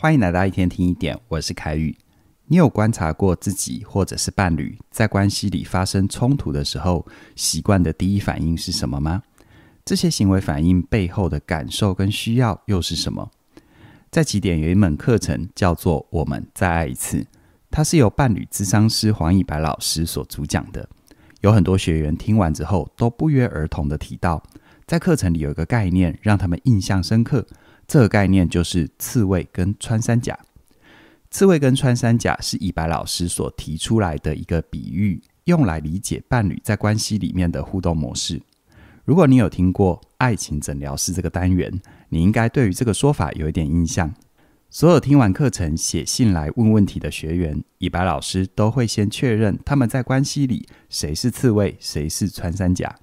欢迎来到一天听一点，我是凯宇。你有观察过自己或者是伴侣在关系里发生冲突的时候，习惯的第一反应是什么吗？这些行为反应背后的感受跟需要又是什么？在起点有一门课程叫做《我们再爱一次》，它是由伴侣智商师黄以白老师所主讲的。有很多学员听完之后都不约而同的提到，在课程里有一个概念让他们印象深刻。这个概念就是刺猬跟穿山甲。刺猬跟穿山甲是以白老师所提出来的一个比喻，用来理解伴侣在关系里面的互动模式。如果你有听过“爱情诊疗室”这个单元，你应该对于这个说法有一点印象。所有听完课程写信来问问题的学员，以白老师都会先确认他们在关系里谁是刺猬，谁是穿山甲。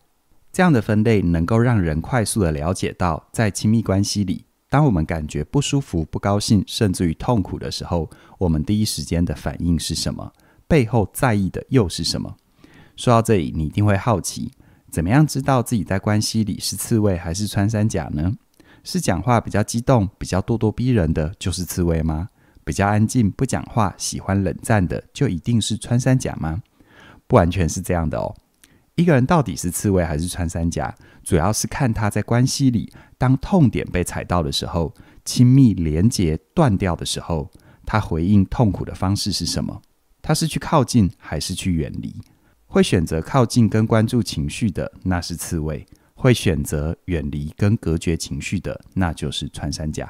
这样的分类能够让人快速的了解到，在亲密关系里。当我们感觉不舒服、不高兴，甚至于痛苦的时候，我们第一时间的反应是什么？背后在意的又是什么？说到这里，你一定会好奇：怎么样知道自己在关系里是刺猬还是穿山甲呢？是讲话比较激动、比较咄咄逼人的就是刺猬吗？比较安静、不讲话、喜欢冷战的就一定是穿山甲吗？不完全是这样的哦。一个人到底是刺猬还是穿山甲，主要是看他在关系里，当痛点被踩到的时候，亲密连接断掉的时候，他回应痛苦的方式是什么？他是去靠近还是去远离？会选择靠近跟关注情绪的，那是刺猬；会选择远离跟隔绝情绪的，那就是穿山甲。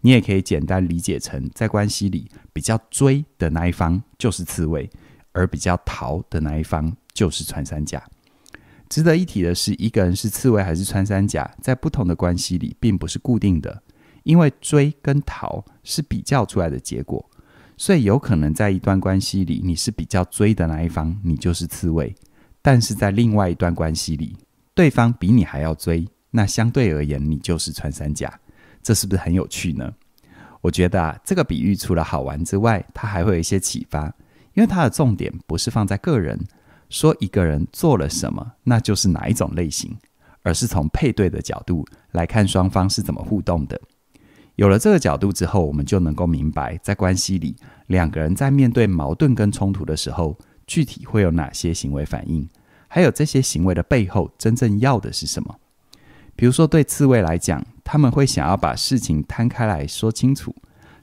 你也可以简单理解成，在关系里比较追的那一方就是刺猬，而比较逃的那一方。就是穿山甲。值得一提的是，一个人是刺猬还是穿山甲，在不同的关系里并不是固定的，因为追跟逃是比较出来的结果，所以有可能在一段关系里你是比较追的那一方，你就是刺猬；但是在另外一段关系里，对方比你还要追，那相对而言你就是穿山甲。这是不是很有趣呢？我觉得啊，这个比喻除了好玩之外，它还会有一些启发，因为它的重点不是放在个人。说一个人做了什么，那就是哪一种类型，而是从配对的角度来看双方是怎么互动的。有了这个角度之后，我们就能够明白，在关系里，两个人在面对矛盾跟冲突的时候，具体会有哪些行为反应，还有这些行为的背后真正要的是什么。比如说，对刺猬来讲，他们会想要把事情摊开来说清楚，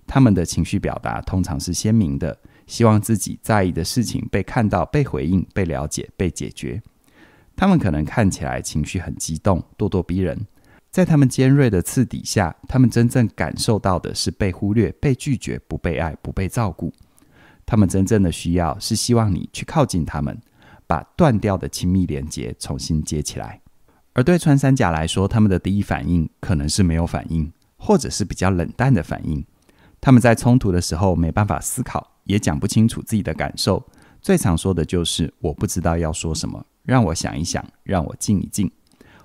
他们的情绪表达通常是鲜明的。希望自己在意的事情被看到、被回应、被了解、被解决。他们可能看起来情绪很激动、咄咄逼人，在他们尖锐的刺底下，他们真正感受到的是被忽略、被拒绝、不被爱、不被照顾。他们真正的需要是希望你去靠近他们，把断掉的亲密连接重新接起来。而对穿山甲来说，他们的第一反应可能是没有反应，或者是比较冷淡的反应。他们在冲突的时候没办法思考。也讲不清楚自己的感受，最常说的就是我不知道要说什么，让我想一想，让我静一静，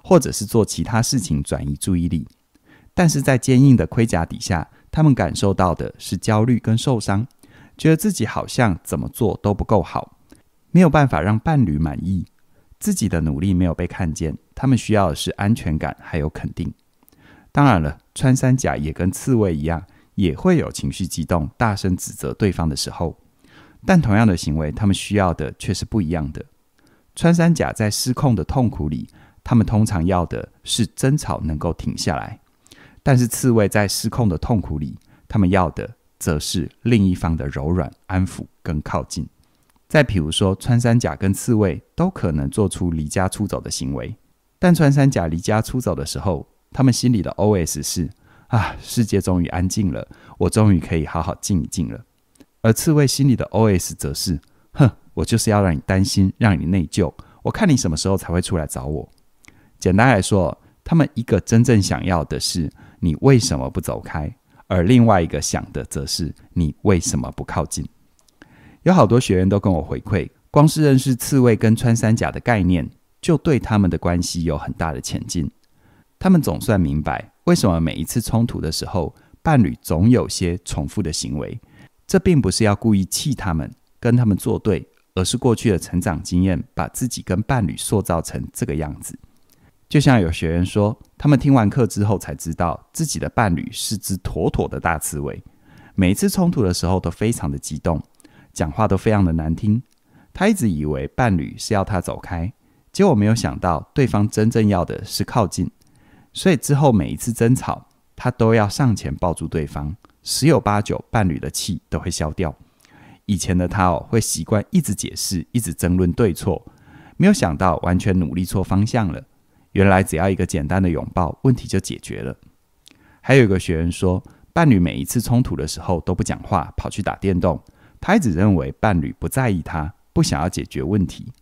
或者是做其他事情转移注意力。但是在坚硬的盔甲底下，他们感受到的是焦虑跟受伤，觉得自己好像怎么做都不够好，没有办法让伴侣满意，自己的努力没有被看见。他们需要的是安全感还有肯定。当然了，穿山甲也跟刺猬一样。也会有情绪激动、大声指责对方的时候，但同样的行为，他们需要的却是不一样的。穿山甲在失控的痛苦里，他们通常要的是争吵能够停下来；但是刺猬在失控的痛苦里，他们要的则是另一方的柔软、安抚跟靠近。再比如说，穿山甲跟刺猬都可能做出离家出走的行为，但穿山甲离家出走的时候，他们心里的 O.S 是。啊！世界终于安静了，我终于可以好好静一静了。而刺猬心里的 O.S 则是：哼，我就是要让你担心，让你内疚。我看你什么时候才会出来找我。简单来说，他们一个真正想要的是你为什么不走开，而另外一个想的则是你为什么不靠近。有好多学员都跟我回馈，光是认识刺猬跟穿山甲的概念，就对他们的关系有很大的前进。他们总算明白，为什么每一次冲突的时候，伴侣总有些重复的行为。这并不是要故意气他们、跟他们作对，而是过去的成长经验把自己跟伴侣塑造成这个样子。就像有学员说，他们听完课之后才知道，自己的伴侣是只妥妥的大刺猬。每一次冲突的时候都非常的激动，讲话都非常的难听。他一直以为伴侣是要他走开，结果没有想到对方真正要的是靠近。所以之后每一次争吵，他都要上前抱住对方，十有八九伴侣的气都会消掉。以前的他哦，会习惯一直解释，一直争论对错，没有想到完全努力错方向了。原来只要一个简单的拥抱，问题就解决了。还有一个学员说，伴侣每一次冲突的时候都不讲话，跑去打电动。他一直认为伴侣不在意他，不想要解决问题。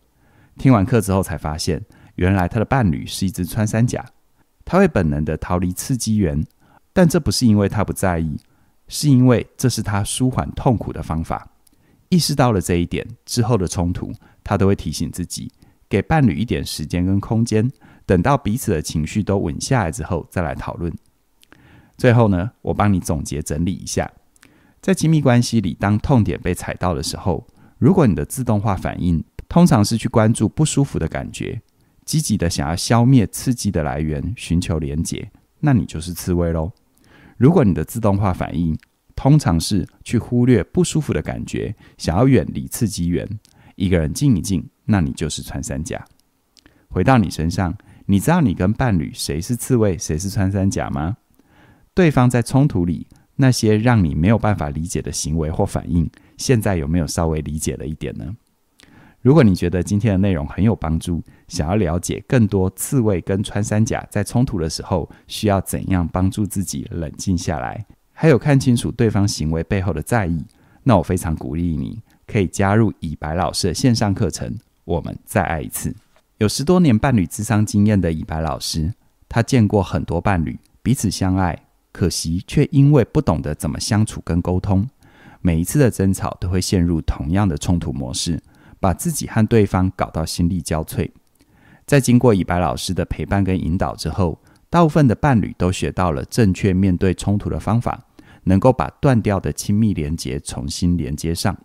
听完课之后才发现，原来他的伴侣是一只穿山甲。他会本能的逃离刺激源，但这不是因为他不在意，是因为这是他舒缓痛苦的方法。意识到了这一点之后的冲突，他都会提醒自己，给伴侣一点时间跟空间，等到彼此的情绪都稳下来之后，再来讨论。最后呢，我帮你总结整理一下，在亲密关系里，当痛点被踩到的时候，如果你的自动化反应通常是去关注不舒服的感觉。积极的想要消灭刺激的来源，寻求联结，那你就是刺猬喽。如果你的自动化反应通常是去忽略不舒服的感觉，想要远离刺激源，一个人静一静，那你就是穿山甲。回到你身上，你知道你跟伴侣谁是刺猬，谁是穿山甲吗？对方在冲突里那些让你没有办法理解的行为或反应，现在有没有稍微理解了一点呢？如果你觉得今天的内容很有帮助，想要了解更多刺猬跟穿山甲在冲突的时候需要怎样帮助自己冷静下来，还有看清楚对方行为背后的在意，那我非常鼓励你可以加入以白老师的线上课程。我们再爱一次，有十多年伴侣智商经验的以白老师，他见过很多伴侣彼此相爱，可惜却因为不懂得怎么相处跟沟通，每一次的争吵都会陷入同样的冲突模式。把自己和对方搞到心力交瘁，在经过以白老师的陪伴跟引导之后，大部分的伴侣都学到了正确面对冲突的方法，能够把断掉的亲密连接重新连接上，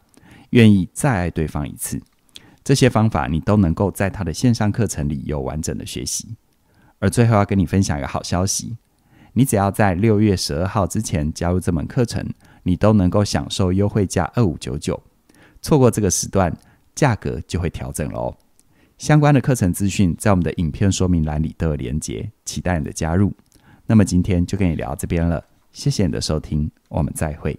愿意再爱对方一次。这些方法你都能够在他的线上课程里有完整的学习。而最后要跟你分享一个好消息，你只要在六月十二号之前加入这门课程，你都能够享受优惠价二五九九。错过这个时段。价格就会调整喽。相关的课程资讯在我们的影片说明栏里都有连结，期待你的加入。那么今天就跟你聊这边了，谢谢你的收听，我们再会。